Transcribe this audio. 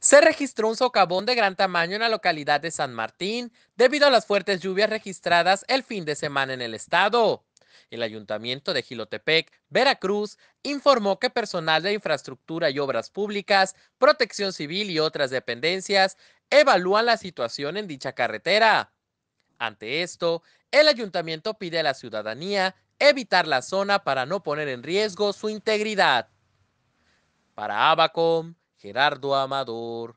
Se registró un socavón de gran tamaño en la localidad de San Martín debido a las fuertes lluvias registradas el fin de semana en el estado. El ayuntamiento de Gilotepec, Veracruz, informó que personal de infraestructura y obras públicas, protección civil y otras dependencias evalúan la situación en dicha carretera. Ante esto, el ayuntamiento pide a la ciudadanía evitar la zona para no poner en riesgo su integridad. Para Abacom, Gerardo Amador.